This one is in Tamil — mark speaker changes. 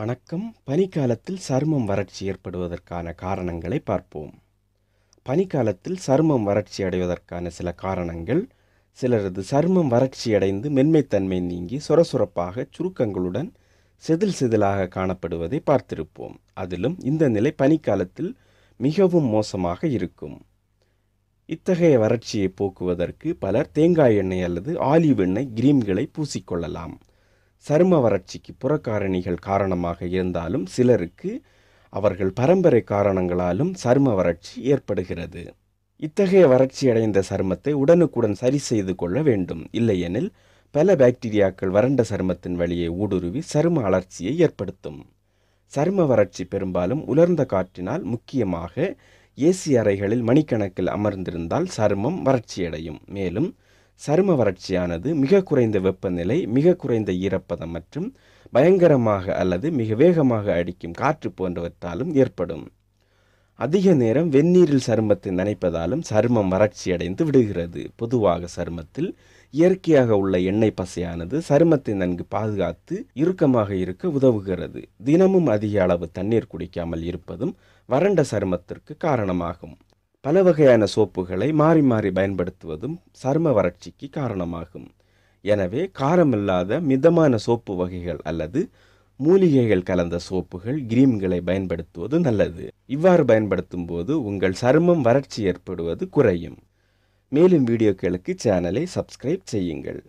Speaker 1: வணக்கம் பனிக்காலத்தில் சருமம் வறட்சி ஏற்படுவதற்கான காரணங்களை பார்ப்போம் பனிக்காலத்தில் சருமம் வறட்சி அடைவதற்கான சில காரணங்கள் சிலரது சருமம் வறட்சி அடைந்து மென்மைத்தன்மை நீங்கி சொரசுரப்பாக சுருக்கங்களுடன் செதில் செதிலாக காணப்படுவதை பார்த்திருப்போம் அதிலும் இந்த நிலை பனிக்காலத்தில் மிகவும் மோசமாக இருக்கும் இத்தகைய வறட்சியை போக்குவதற்கு பலர் தேங்காய் எண்ணெய் அல்லது ஆலிவ் எண்ணெய் கிரீம்களை பூசிக்கொள்ளலாம் சரும வறட்சிக்கு புறக்காரணிகள் காரணமாக இருந்தாலும் சிலருக்கு அவர்கள் பரம்பரை காரணங்களாலும் சரும வறட்சி ஏற்படுகிறது இத்தகைய வறட்சி அடைந்த சருமத்தை உடனுக்குடன் சரி செய்து கொள்ள வேண்டும் இல்லையெனில் பல பாக்டீரியாக்கள் வறண்ட சருமத்தின் வழியை ஊடுருவி சரும அலர்ச்சியை ஏற்படுத்தும் சரும வறட்சி பெரும்பாலும் உலர்ந்த காற்றினால் முக்கியமாக ஏசி அறைகளில் மணிக்கணக்கில் அமர்ந்திருந்தால் சருமம் வறட்சியடையும் மேலும் சரும வறட்சியானது மிக குறைந்த வெப்பநிலை மிக குறைந்த ஈரப்பதம் மற்றும் பயங்கரமாக அல்லது மிக வேகமாக அடிக்கும் காற்று போன்றவற்றாலும் ஏற்படும் அதிக நேரம் வெந்நீரில் சருமத்தை நனைப்பதாலும் சருமம் வறட்சியடைந்து விடுகிறது பொதுவாக சருமத்தில் இயற்கையாக உள்ள எண்ணெய் பசையானது சருமத்தை நன்கு பாதுகாத்து இறுக்கமாக இருக்க உதவுகிறது தினமும் அதிக அளவு தண்ணீர் குடிக்காமல் இருப்பதும் வறண்ட சருமத்திற்கு காரணமாகும் பல வகையான சோப்புகளை மாறி மாறி பயன்படுத்துவதும் சரும வறட்சிக்கு காரணமாகும் எனவே காரமில்லாத மிதமான சோப்பு வகைகள் அல்லது மூலிகைகள் கலந்த சோப்புகள் கிரீம்களை பயன்படுத்துவது நல்லது இவ்வாறு பயன்படுத்தும் போது உங்கள் சருமம் வறட்சி ஏற்படுவது குறையும் மேலும் வீடியோக்களுக்கு சேனலை சப்ஸ்கிரைப் செய்யுங்கள்